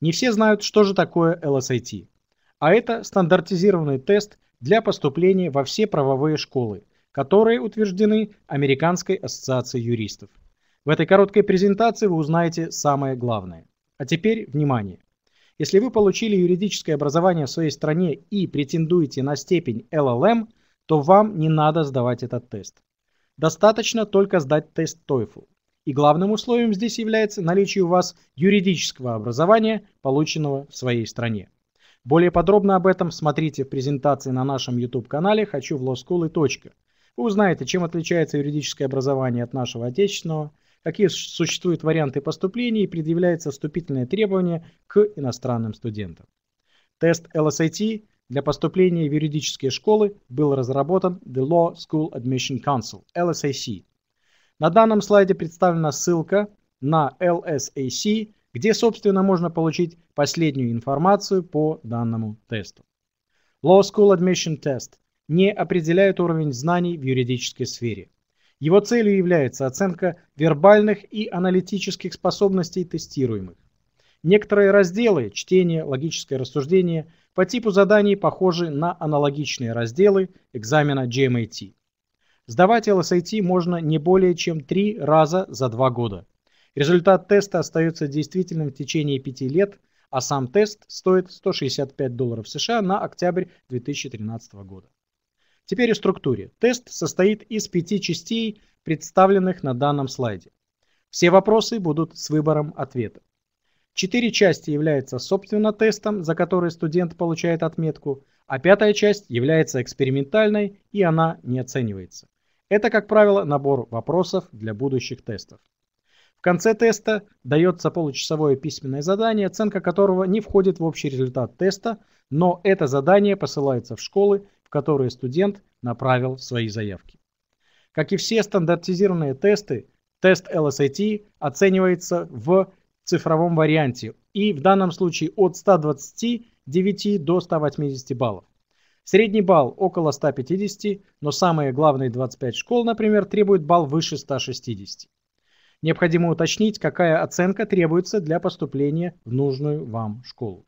Не все знают, что же такое LSAT. А, а это стандартизированный тест для поступления во все правовые школы, которые утверждены Американской ассоциацией юристов. В этой короткой презентации вы узнаете самое главное. А теперь внимание. Если вы получили юридическое образование в своей стране и претендуете на степень LLM, то вам не надо сдавать этот тест. Достаточно только сдать тест TOEFL и главным условием здесь является наличие у вас юридического образования, полученного в своей стране. Более подробно об этом смотрите в презентации на нашем YouTube-канале «Хочу в Law и точка». Вы узнаете, чем отличается юридическое образование от нашего отечественного, какие существуют варианты поступления и предъявляются вступительные требования к иностранным студентам. Тест LSAT для поступления в юридические школы был разработан The Law School Admission Council, LSAC, на данном слайде представлена ссылка на LSAC, а где, собственно, можно получить последнюю информацию по данному тесту. Law School Admission Test не определяет уровень знаний в юридической сфере. Его целью является оценка вербальных и аналитических способностей тестируемых. Некоторые разделы – чтение, логическое рассуждение – по типу заданий похожи на аналогичные разделы экзамена GMAT. Сдавать LSAT можно не более чем три раза за два года. Результат теста остается действительным в течение пяти лет, а сам тест стоит 165 долларов США на октябрь 2013 года. Теперь о структуре. Тест состоит из пяти частей, представленных на данном слайде. Все вопросы будут с выбором ответа. Четыре части являются собственно тестом, за который студент получает отметку, а пятая часть является экспериментальной и она не оценивается. Это, как правило, набор вопросов для будущих тестов. В конце теста дается получасовое письменное задание, оценка которого не входит в общий результат теста, но это задание посылается в школы, в которые студент направил свои заявки. Как и все стандартизированные тесты, тест LSAT оценивается в цифровом варианте и в данном случае от 129 до 180 баллов. Средний балл около 150, но самые главные 25 школ, например, требуют балл выше 160. Необходимо уточнить, какая оценка требуется для поступления в нужную вам школу.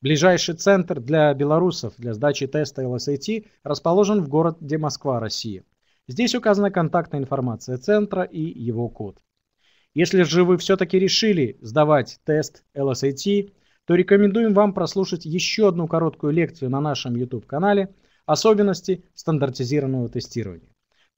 Ближайший центр для белорусов для сдачи теста LSAT расположен в городе Москва, Россия. Здесь указана контактная информация центра и его код. Если же вы все-таки решили сдавать тест LSAT, то рекомендуем вам прослушать еще одну короткую лекцию на нашем YouTube-канале «Особенности стандартизированного тестирования».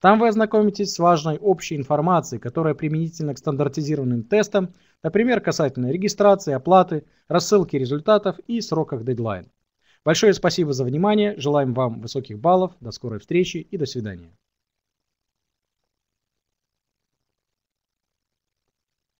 Там вы ознакомитесь с важной общей информацией, которая применительна к стандартизированным тестам, например, касательно регистрации, оплаты, рассылки результатов и сроках дедлайн. Большое спасибо за внимание, желаем вам высоких баллов, до скорой встречи и до свидания.